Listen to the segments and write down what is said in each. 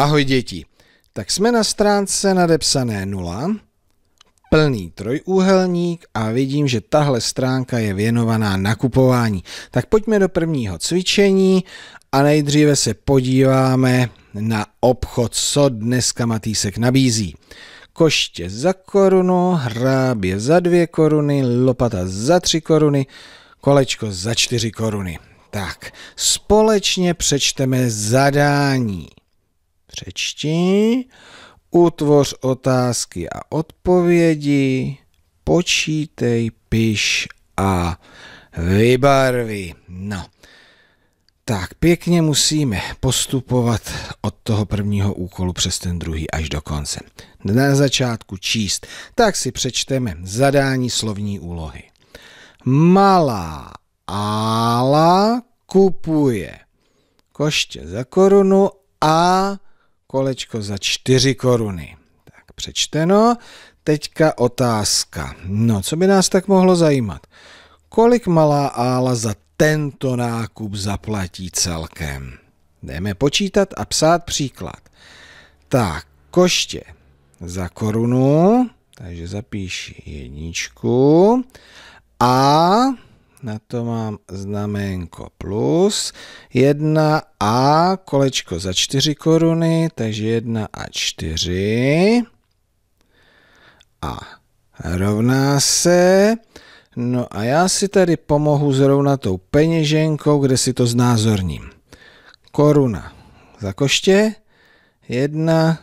Ahoj děti, tak jsme na stránce nadepsané 0, plný trojúhelník a vidím, že tahle stránka je věnovaná nakupování. Tak pojďme do prvního cvičení a nejdříve se podíváme na obchod, co dneska Matýsek nabízí. Koště za korunu, hrábě za dvě koruny, lopata za tři koruny, kolečko za čtyři koruny. Tak, společně přečteme zadání. Přečti, utvoř otázky a odpovědi, počítej, piš a vybarvi. No, tak pěkně musíme postupovat od toho prvního úkolu přes ten druhý až do konce. Na začátku číst, tak si přečteme zadání slovní úlohy. Malá Ála kupuje koště za korunu a kolečko za 4 koruny. Tak přečteno. Teďka otázka. No, co by nás tak mohlo zajímat? Kolik malá Ála za tento nákup zaplatí celkem? Jdeme počítat a psát příklad. Tak, koště za korunu, takže zapíš jedničku a na to mám znamenko plus 1 a kolečko za 4 koruny, takže 1 a 4 a rovná se No a já si tady pomohu zrovna tou peněženkou, kde si to znázorním. Koruna za koště, jedna,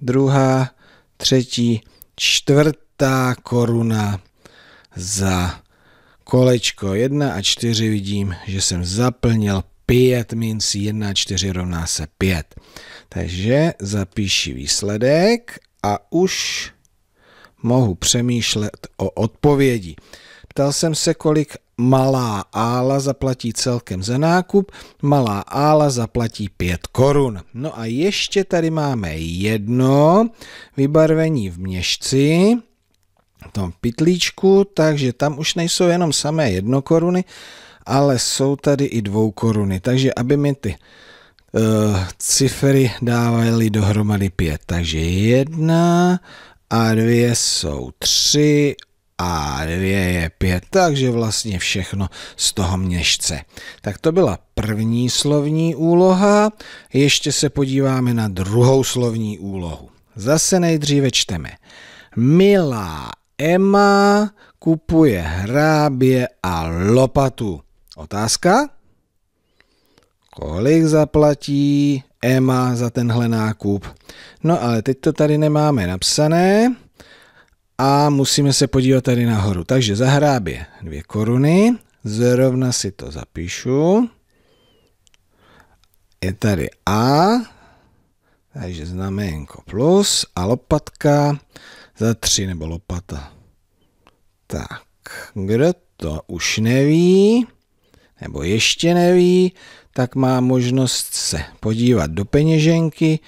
druhá, třetí, čtvrtá koruna za kolečko 1 a 4 vidím, že jsem zaplnil 5 minus 1 a 4 rovná se 5. Takže zapíši výsledek a už mohu přemýšlet o odpovědi. Ptal jsem se, kolik malá ála zaplatí celkem za nákup, malá ála zaplatí 5 korun. No a ještě tady máme jedno vybarvení v měšci tom pitlíčku, takže tam už nejsou jenom samé jednokoruny, ale jsou tady i dvou koruny. takže aby mi ty uh, eh, cifery dávaly dohromady pět. Takže jedna a dvě jsou tři a dvě je pět, takže vlastně všechno z toho měšce. Tak to byla první slovní úloha, ještě se podíváme na druhou slovní úlohu. Zase nejdříve čteme. Milá Emma kupuje hrábě a lopatu. Otázka? Kolik zaplatí Emma za tenhle nákup? No ale teď to tady nemáme napsané a musíme se podívat tady nahoru. Takže za hrábě dvě koruny, zrovna si to zapíšu. Je tady A, takže znaménko plus a lopatka za tři nebo lopata. Tak, kdo to už neví, nebo ještě neví, tak má možnost se podívat do peněženky,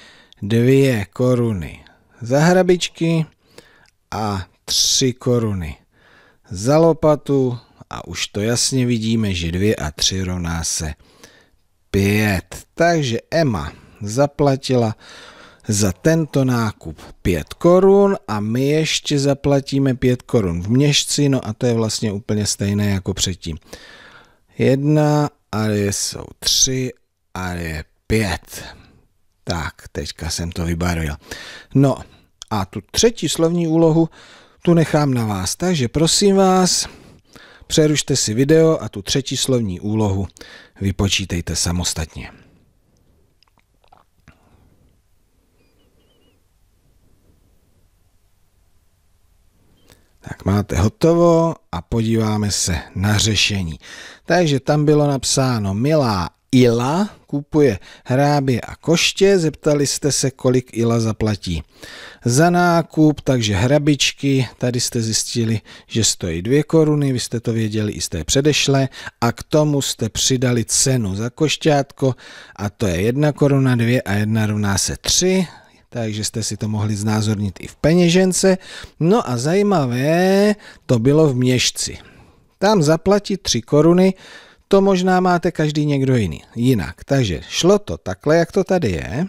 dvě koruny za hrabičky a tři koruny za lopatu a už to jasně vidíme, že dvě a tři rovná se pět. Takže Ema zaplatila za tento nákup 5 korun a my ještě zaplatíme 5 korun v měšci, no a to je vlastně úplně stejné jako předtím. Jedna, a je jsou tři, a je pět. Tak, teďka jsem to vybarvil. No a tu třetí slovní úlohu tu nechám na vás, takže prosím vás, přerušte si video a tu třetí slovní úlohu vypočítejte samostatně. Tak máte hotovo a podíváme se na řešení. Takže tam bylo napsáno milá Ila kupuje hrábě a koště, zeptali jste se, kolik Ila zaplatí za nákup, takže hrabičky, tady jste zjistili, že stojí 2 koruny, vy jste to věděli i z té předešlé a k tomu jste přidali cenu za košťátko a to je 1 koruna 2 a 1 rovná se 3, takže jste si to mohli znázornit i v peněžence. No a zajímavé to bylo v Měšci. Tam zaplatit 3 koruny, to možná máte každý někdo jiný, jinak. Takže šlo to takhle, jak to tady je,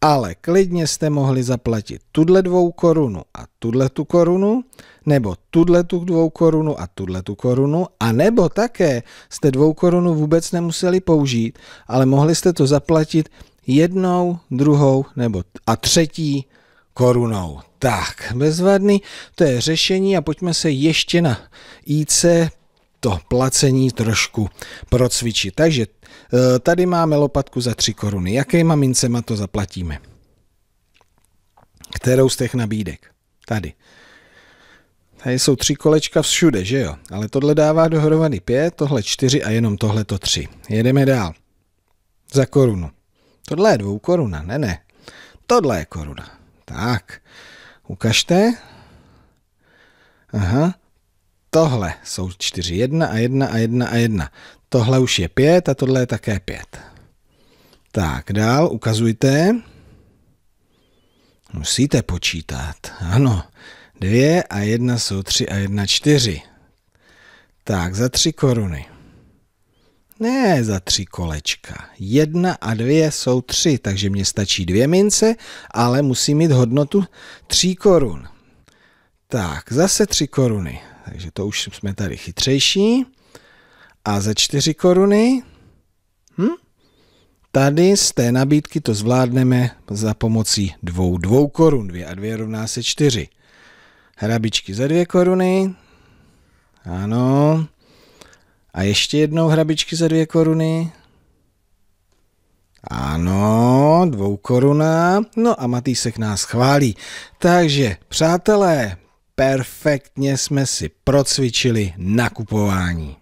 ale klidně jste mohli zaplatit tuhle dvou korunu a tuhle tu korunu, nebo tuhle tu dvou korunu a tuhle tu korunu, a nebo také jste dvou korunu vůbec nemuseli použít, ale mohli jste to zaplatit jednou, druhou nebo a třetí korunou. Tak, bezvadný, to je řešení a pojďme se ještě na IC to placení trošku procvičit. Takže e, tady máme lopatku za 3 koruny. Jakýma má to zaplatíme? Kterou z těch nabídek? Tady. Tady jsou tři kolečka všude, že jo? Ale tohle dává dohromady pět, tohle čtyři a jenom tohle to tři. Jedeme dál. Za korunu. Tohle je dvou koruna, ne, ne. Tohle je koruna. Tak, ukažte. Aha, tohle jsou čtyři, jedna a jedna a jedna a jedna. Tohle už je pět a tohle je také pět. Tak, dál, ukazujte. Musíte počítat, ano. Dvě a jedna jsou tři a jedna čtyři. Tak, za tři koruny. Ne za tři kolečka. Jedna a dvě jsou tři, takže mě stačí dvě mince, ale musí mít hodnotu tří korun. Tak, zase tři koruny. Takže to už jsme tady chytřejší. A za čtyři koruny... Hm? Tady z té nabídky to zvládneme za pomocí dvou dvou korun. Dvě a dvě rovná se čtyři. Hrabičky za dvě koruny. Ano. A ještě jednou hrabičky za dvě koruny. Ano, dvou koruna. No a Matýsek nás chválí. Takže, přátelé, perfektně jsme si procvičili nakupování.